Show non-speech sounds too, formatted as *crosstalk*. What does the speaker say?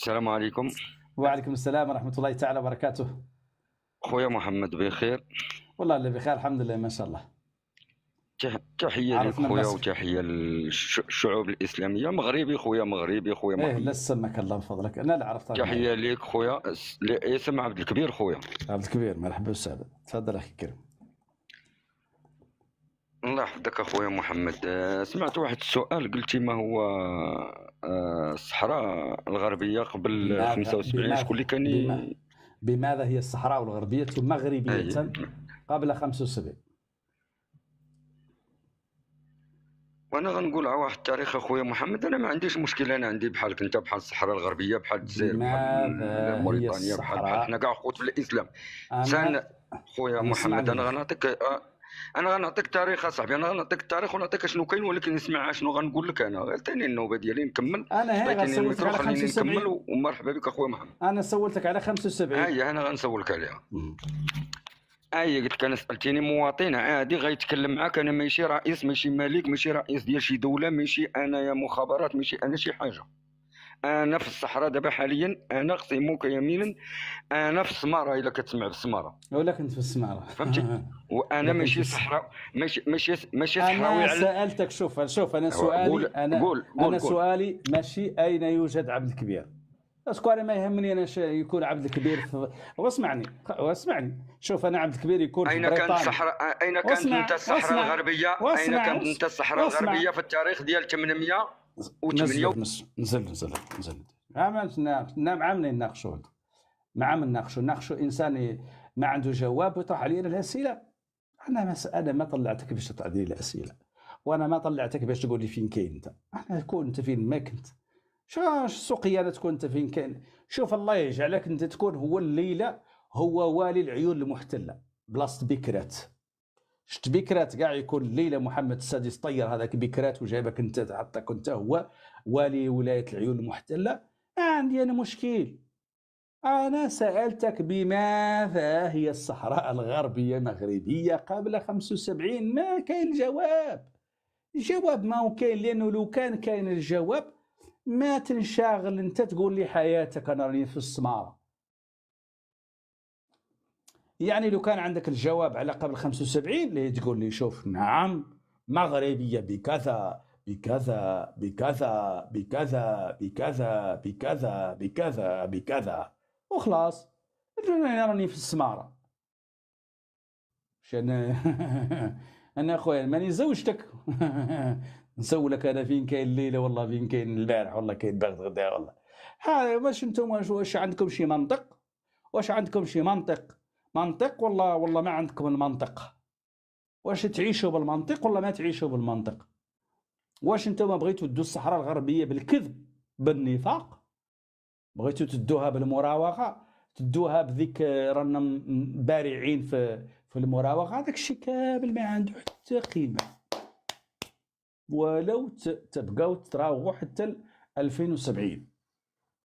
السلام عليكم وعليكم السلام ورحمه الله تعالى وبركاته خويا محمد بخير والله اللي بخير الحمد لله ما شاء الله تحيه لك خويا وتحيه للشعوب الاسلاميه مغربي خويا مغربي خويا إيه لا سمك الله من فضلك انا اللي عرفت تحيه لك خويا اسم عبد الكبير خويا عبد الكبير مرحبا وسهلا تفضل اخي الكريم الله يحفظك اخويا محمد آه، سمعت واحد السؤال قلتي ما هو آه، الصحراء الغربيه قبل 75 شكون اللي كان بماذا, هي الصحراء الغربيه مغربيه قبل 75 وانا غنقول على واحد التاريخ اخويا محمد انا ما عنديش مشكل انا عندي بحالك انت بحال الصحراء الغربيه بحال الجزائر بحال موريتانيا بحال حنا كاع خوت في الاسلام سان خويا محمد انا غنعطيك آه، انا غنعطيك تاريخ اصاحبي انا غنعطيك التاريخ ونعطيك شنو كاين ولكن نسمع شنو غنقول لك انا غير ثاني النوبه ديالي نكمل انا هاي غنسولك على 75 نكمل ومرحبا بك اخويا محمد انا سولتك على 75 هي انا غنسولك عليها اي قلت لك انا سالتيني مواطن عادي غيتكلم معاك انا ماشي رئيس ماشي ملك ماشي رئيس ديال شي دوله ماشي انا يا مخابرات ماشي انا شي حاجه انا آه، في الصحراء دابا حاليا انا آه، قسمك يمينا انا آه، في السماره الا كتسمع بالسماره ولا كنت في السماره فهمتي *laughs* وانا ماشي صحراء ماشي ماشي ماشي صحراوي انا سالتك شوف شوف انا سؤالي قول انا قول قول انا سؤالي ماشي اين يوجد عبد الكبير اسكو انا ما يهمني انا يكون عبد الكبير في... واسمعني واسمعني شوف انا عبد الكبير يكون في اين كانت الصحراء اين كانت انت الصحراء الغربيه اين كانت انت الصحراء الغربيه في التاريخ ديال 800 و8 نزل نزل نزل عملنا مع من نناقشوا مع من نناقشوا نناقشوا انسان ما عنده جواب ويطرح علينا الاسئله انا ما ما طلعتك باش تطرح الاسئله وانا ما طلعتك باش تقول لي فين كاين انت انا كون انت فين ما كنت شاش السوقية لا تكون انت فين كاين شوف الله يجعلك انت تكون هو الليله هو والي العيون المحتله بلاصه بكرات شت بكرات كاع يكون ليلى محمد السادس طير هذاك بكرات وجابك انت حطك انت هو والي ولايه العيون المحتله عندي انا مشكل انا سالتك بماذا هي الصحراء الغربيه المغربيه قبل 75 ما كاين جواب الجواب ما كاين لانه لو كان كاين الجواب ما تنشغل انت تقول لي حياتك انا راني في السماره يعني لو كان عندك الجواب على قبل 75 اللي تقول لي شوف نعم مغربية بكذا بكذا بكذا بكذا بكذا بكذا بكذا بكذا وخلاص انا راني في السمارة *laughs* انا انا اخويا ماني زوجتك *laughs* نسولك انا فين كاين الليله والله فين كاين البارح والله كاين بعد غدا والله ها واش انتم واش عندكم شي منطق واش عندكم شي منطق منطق ولا ولا ما عندكم المنطق واش تعيشوا بالمنطق ولا ما تعيشوا بالمنطق واش انتم بغيتوا تدوا الصحراء الغربيه بالكذب بالنفاق بغيتوا تدوها بالمراوغه تدوها بذيك آه، رانا بارعين في في المراوغه هذاك الشيء كامل ما عنده حتى قيمه ولو تبقاو تراوغوا حتى 2070